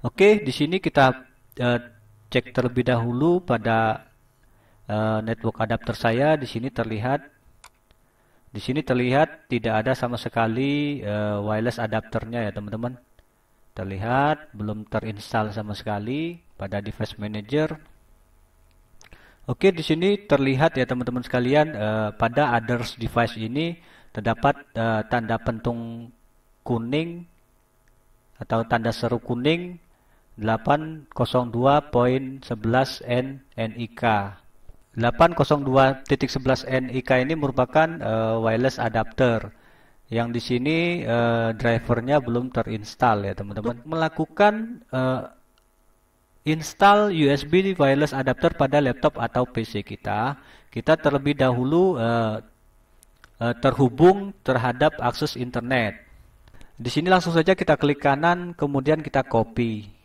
Oke, di sini kita uh, cek terlebih dahulu pada uh, network adapter saya. Di sini terlihat di sini terlihat tidak ada sama sekali uh, wireless adapternya ya teman-teman. Terlihat belum terinstall sama sekali pada device manager. Oke, di sini terlihat ya teman-teman sekalian uh, pada others device ini terdapat uh, tanda pentung kuning atau tanda seru kuning 802.11 NIK. 802.11 NIK ini merupakan uh, wireless adapter yang di sini uh, drivernya belum terinstall ya teman-teman. Melakukan uh, install USB wireless adapter pada laptop atau PC kita, kita terlebih dahulu uh, uh, terhubung terhadap akses internet. Di sini langsung saja kita klik kanan, kemudian kita copy.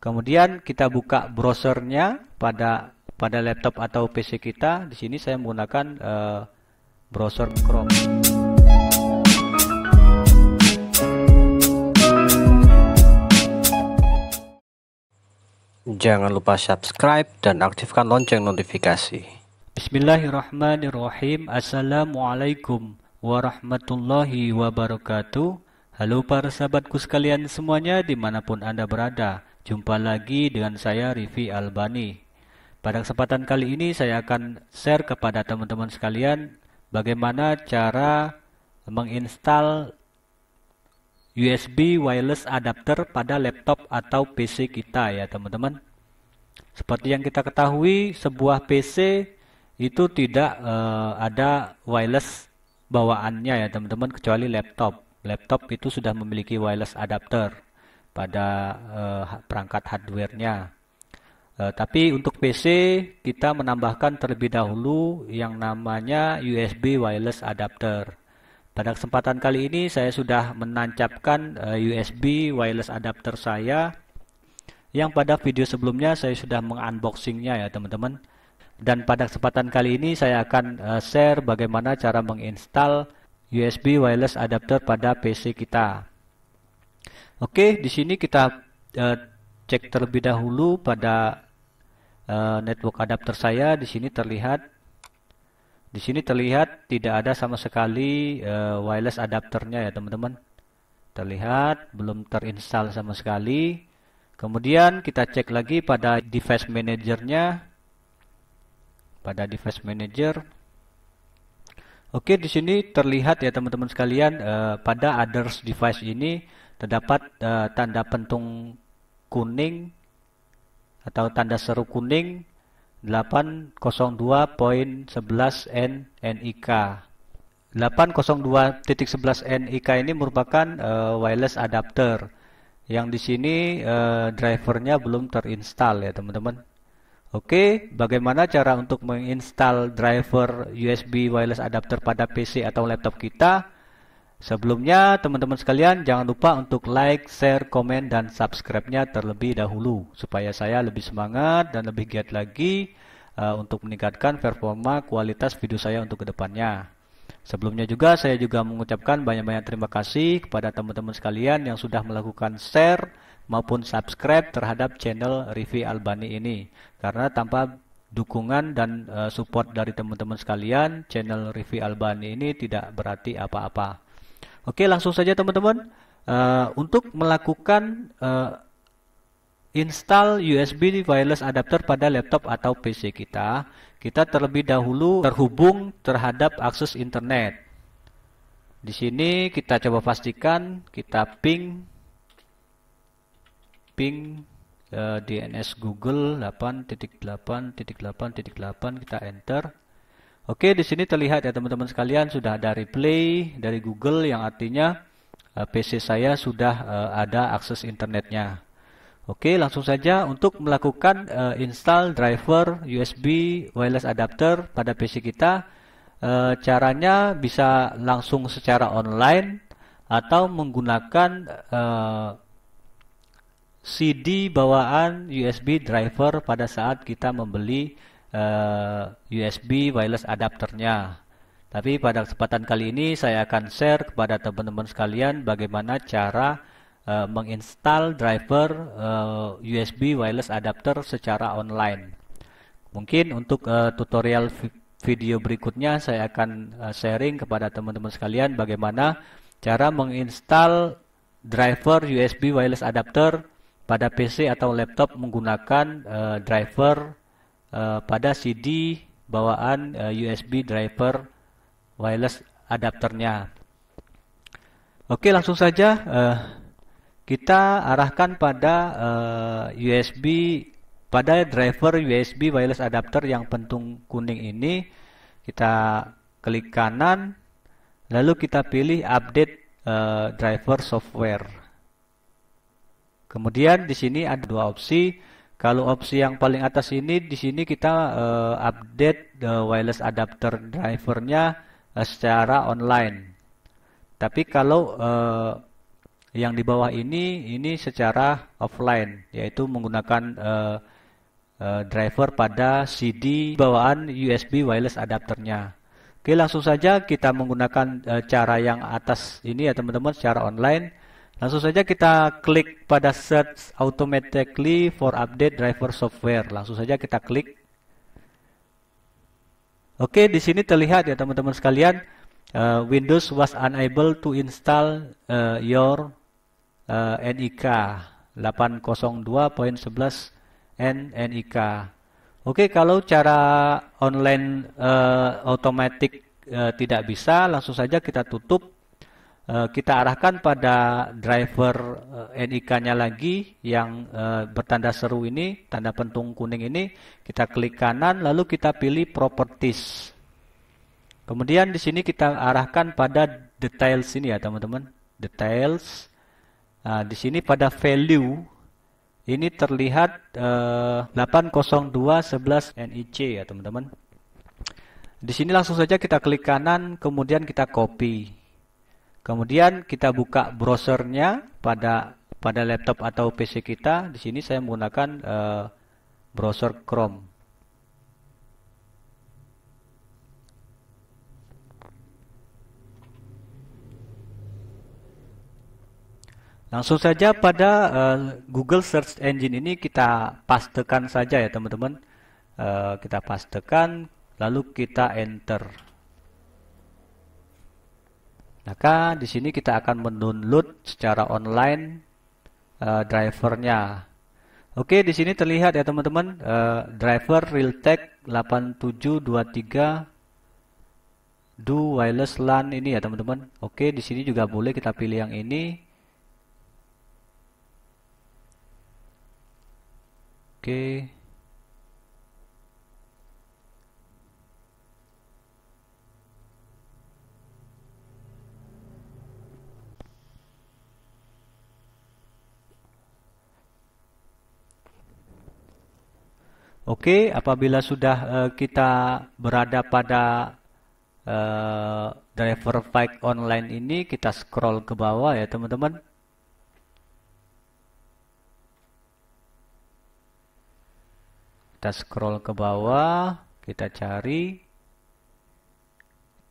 Kemudian kita buka browsernya pada pada laptop atau PC kita. Di sini saya menggunakan uh, browser Chrome. Jangan lupa subscribe dan aktifkan lonceng notifikasi. Bismillahirrahmanirrahim. Assalamualaikum warahmatullahi wabarakatuh. Halo para sahabatku sekalian semuanya dimanapun Anda berada. Jumpa lagi dengan saya Rivi Albani. Pada kesempatan kali ini saya akan share kepada teman-teman sekalian bagaimana cara menginstal USB wireless adapter pada laptop atau PC kita ya teman-teman. Seperti yang kita ketahui sebuah PC itu tidak uh, ada wireless bawaannya ya teman-teman kecuali laptop. Laptop itu sudah memiliki wireless adapter pada uh, perangkat hardware-nya. Uh, tapi untuk PC kita menambahkan terlebih dahulu yang namanya USB wireless adapter. Pada kesempatan kali ini saya sudah menancapkan uh, eh, USB wireless adapter saya yang pada video sebelumnya saya sudah mengunboxingnya ya teman-teman. Dan pada kesempatan kali ini saya akan uh, share bagaimana cara menginstal USB wireless adapter pada PC kita. Oke, di sini kita uh, cek terlebih dahulu pada uh, network adapter saya. Di sini terlihat di sini terlihat tidak ada sama sekali uh, wireless adapternya ya teman-teman. Terlihat belum terinstall sama sekali. Kemudian kita cek lagi pada device manajernya. Pada device manager. Oke, di sini terlihat ya teman-teman sekalian uh, pada others device ini terdapat uh, tanda pentung kuning atau tanda seru kuning 802.11 N NIK. 802.11 NIK ini merupakan uh, wireless adapter yang di sini uh, drivernya belum terinstall ya teman-teman. Oke, bagaimana cara untuk menginstal driver USB wireless adapter pada PC atau laptop kita? Sebelumnya, teman-teman sekalian, jangan lupa untuk like, share, komen, dan subscribe-nya terlebih dahulu, supaya saya lebih semangat dan lebih giat lagi uh, untuk meningkatkan performa kualitas video saya untuk kedepannya. Sebelumnya juga, saya juga mengucapkan banyak-banyak terima kasih kepada teman-teman sekalian yang sudah melakukan share maupun subscribe terhadap channel Rivi Albani ini, karena tanpa dukungan dan eh, support dari teman-teman sekalian, channel Rivi Albani ini tidak berarti apa-apa. Oke, langsung saja teman-teman. Uh, untuk melakukan uh, install USB wireless adapter pada laptop atau PC kita, kita terlebih dahulu terhubung terhadap akses internet. Di sini kita coba pastikan kita ping ping eh, DNS Google 8.8.8.8 kita enter. Oke, di sini terlihat ya teman-teman sekalian sudah ada replay dari Google yang artinya eh, PC saya sudah eh, ada akses internetnya. Oke, langsung saja untuk melakukan eh, install driver USB wireless adapter pada PC kita, caranya bisa langsung secara online atau menggunakan CD bawaan USB driver pada saat kita membeli uh, eh, USB wireless adapternya. Tapi pada kesempatan kali ini saya akan share kepada teman-teman sekalian bagaimana cara uh, menginstal driver uh, eh, USB wireless adapter secara online. Mungkin untuk uh, tutorial video berikutnya saya akan uh, sharing kepada teman-teman sekalian bagaimana cara menginstal driver USB wireless adapter pada PC atau laptop menggunakan uh, driver Eh, pada CD bawaan uh, eh, USB driver wireless adapternya. Oke, langsung saja uh, kita arahkan pada uh, USB pada driver USB wireless adapter yang pentung kuning ini. Kita klik kanan lalu kita pilih update uh, driver software. Kemudian di sini ada dua opsi kalau opsi yang paling atas ini di sini kita uh, update the wireless adapter drivernya uh, secara online. Tapi kalau uh, yang di bawah ini ini secara offline yaitu menggunakan uh, driver pada CD bawaan USB wireless adapternya. Oke, langsung saja kita menggunakan cara yang atas ini ya teman-teman secara online Langsung saja kita klik pada search automatically for update driver software. Langsung saja kita klik. Oke, di sini terlihat ya teman-teman sekalian, uh, Windows was unable to install uh, your uh, eh, NIK 802.11 N NIK. Oke, kalau cara online uh, automatic uh, tidak bisa, langsung saja kita tutup Eh, kita arahkan pada driver eh, NIK-nya lagi yang eh, bertanda seru ini, tanda pentung kuning ini, kita klik kanan lalu kita pilih properties. Kemudian di sini kita arahkan pada details ini ya teman-teman, details. Nah, di sini pada value ini terlihat eh, 80211 NIC ya teman-teman. Di sini langsung saja kita klik kanan kemudian kita copy. Kemudian kita buka browsernya pada pada laptop atau PC kita. Di sini saya menggunakan uh, browser Chrome. Langsung saja pada uh, Google Search Engine ini kita pastekan saja ya teman-teman. Uh, kita pastekan lalu kita enter. Maka di sini kita akan mendownload secara online uh, drivernya. Oke, di sini terlihat ya teman-teman, uh, driver Realtek 8723 do wireless LAN ini ya teman-teman. Oke, di sini juga boleh kita pilih yang ini. Oke. Oke, okay, apabila sudah uh, kita berada pada uh, driver bike online ini, kita scroll ke bawah ya teman-teman. Kita scroll ke bawah, kita cari,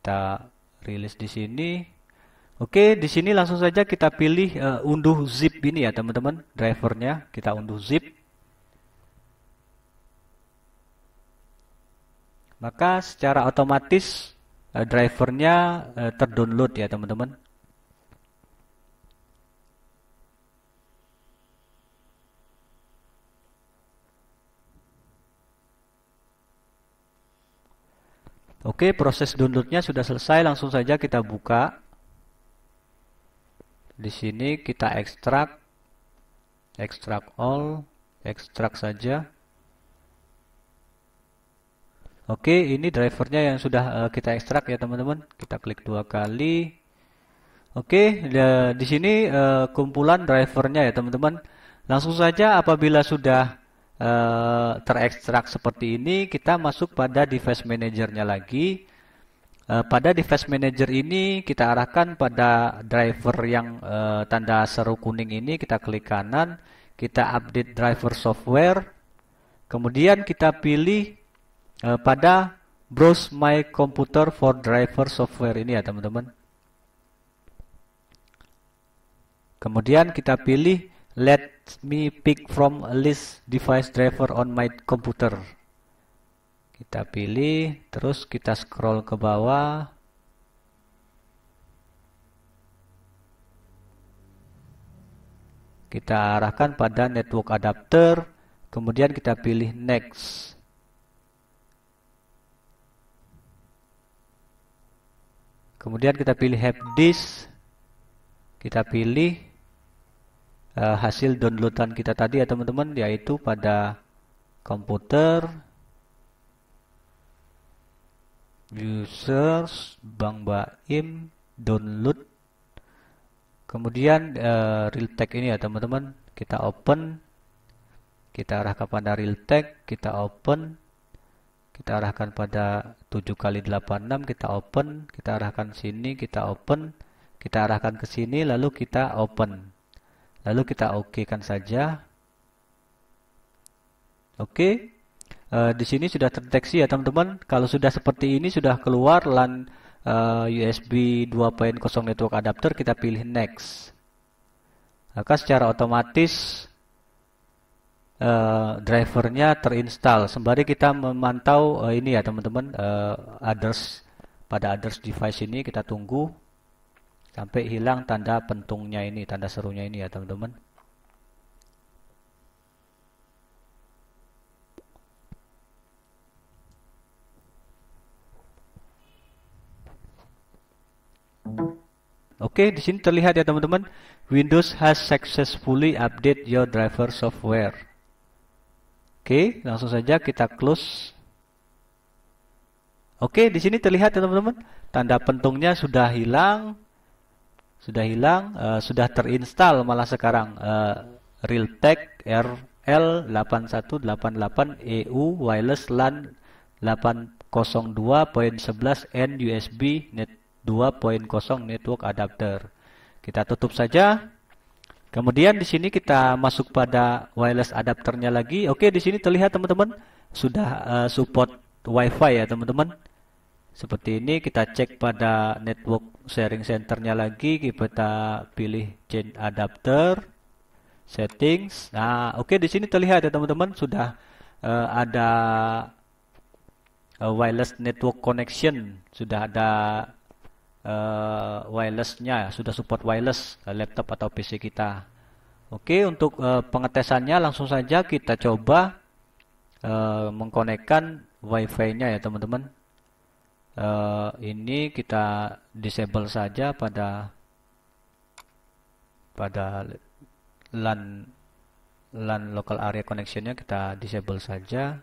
kita rilis di sini. Oke, di sini langsung saja kita pilih uh, unduh zip ini ya teman-teman, drivernya kita unduh zip. maka secara otomatis uh, drivernya uh, terdownload ya teman-teman. Oke, proses downloadnya sudah selesai. Langsung saja kita buka. Di sini kita ekstrak, ekstrak all, ekstrak saja. Oke, ini drivernya yang sudah uh, kita ekstrak ya teman-teman. Kita klik dua kali. Oke, ya, di sini uh, kumpulan drivernya ya teman-teman. Langsung saja apabila sudah uh, terekstrak seperti ini, kita masuk pada device manajernya lagi. Uh, pada device manager ini kita arahkan pada driver yang uh, tanda seru kuning ini. Kita klik kanan, kita update driver software. Kemudian kita pilih uh, pada browse my computer for driver software ini ya teman-teman. Kemudian kita pilih let me pick from a list device driver on my computer. Kita pilih, terus kita scroll ke bawah. Kita arahkan pada network adapter, kemudian kita pilih next. Kemudian kita pilih have this Kita pilih uh, hasil downloadan kita tadi ya teman-teman yaitu pada komputer users Bang Baim download kemudian uh, eh, realtek ini ya teman-teman kita open kita arah kepada realtek kita open kita arahkan pada 7 kali 86 kita open kita arahkan sini kita open kita arahkan ke sini lalu kita open lalu kita oke kan saja oke okay. Eh, di sini sudah terdeteksi ya teman-teman kalau sudah seperti ini sudah keluar LAN uh, USB 2.0 network adapter kita pilih next maka secara otomatis uh, drivernya terinstall sembari kita memantau uh, ini ya teman-teman uh, others pada address device ini kita tunggu sampai hilang tanda pentungnya ini tanda serunya ini ya teman-teman Oke, okay, di sini terlihat ya teman-teman, Windows has successfully update your driver software. Oke, langsung saja kita close. Oke, di sini terlihat ya teman-teman, tanda pentungnya sudah hilang, sudah hilang, uh, sudah terinstall malah sekarang uh, Realtek RL8188EU e Wireless LAN 802.11n USB net 2.0 network adapter. Kita tutup saja. Kemudian di sini kita masuk pada wireless adapternya lagi. Oke, di sini terlihat teman-teman sudah uh, support WiFi ya teman-teman. Seperti ini kita cek pada network sharing centernya lagi. Kita pilih change adapter, settings. Nah, oke di sini terlihat ya teman-teman sudah uh, ada uh, wireless network connection, sudah ada uh, wirelessnya sudah support wireless uh, laptop atau PC kita Oke untuk uh, pengetesannya langsung saja kita coba uh, mengkonekkan wifi nya ya teman-teman uh, ini kita disable saja pada pada LAN LAN local area connectionnya kita disable saja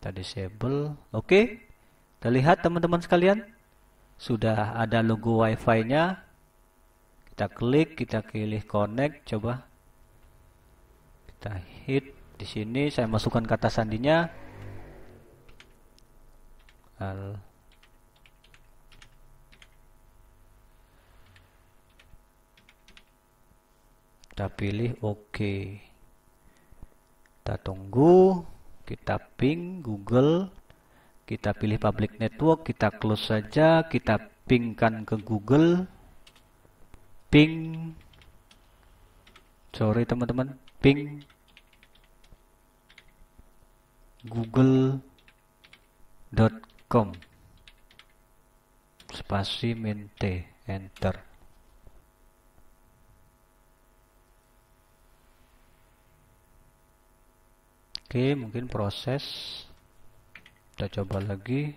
kita disable oke okay. kita teman-teman sekalian sudah ada logo wifi-nya kita klik kita pilih connect coba kita hit di sini saya masukkan kata sandinya al kita pilih OK kita tunggu kita ping Google kita pilih public network, kita close saja, kita pingkan ke Google. Ping. Sorry teman-teman, ping google.com spasi minte enter oke mungkin proses kita coba lagi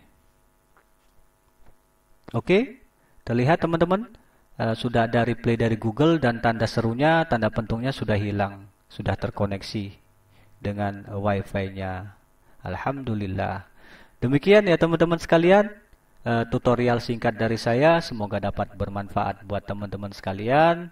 oke terlihat teman-teman eh, sudah ada replay dari Google dan tanda serunya tanda pentungnya sudah hilang sudah terkoneksi dengan wifi-nya Alhamdulillah demikian ya teman-teman sekalian eh, tutorial singkat dari saya semoga dapat bermanfaat buat teman-teman sekalian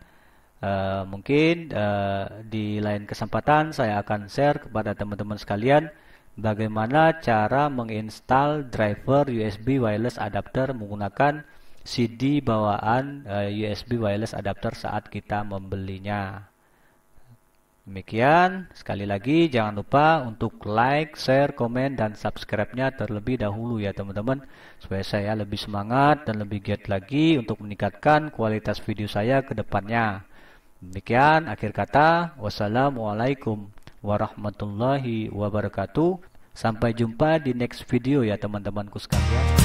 Uh, mungkin uh, di lain kesempatan saya akan share kepada teman-teman sekalian bagaimana cara menginstal driver USB wireless adapter menggunakan CD bawaan eh, USB wireless adapter saat kita membelinya. Demikian, sekali lagi jangan lupa untuk like, share, komen, dan subscribe-nya terlebih dahulu ya teman-teman Supaya saya lebih semangat dan lebih giat lagi untuk meningkatkan kualitas video saya ke depannya Demikian, akhir kata, wassalamualaikum warahmatullahi wabarakatuh. Sampai jumpa di next video ya teman-temanku sekalian.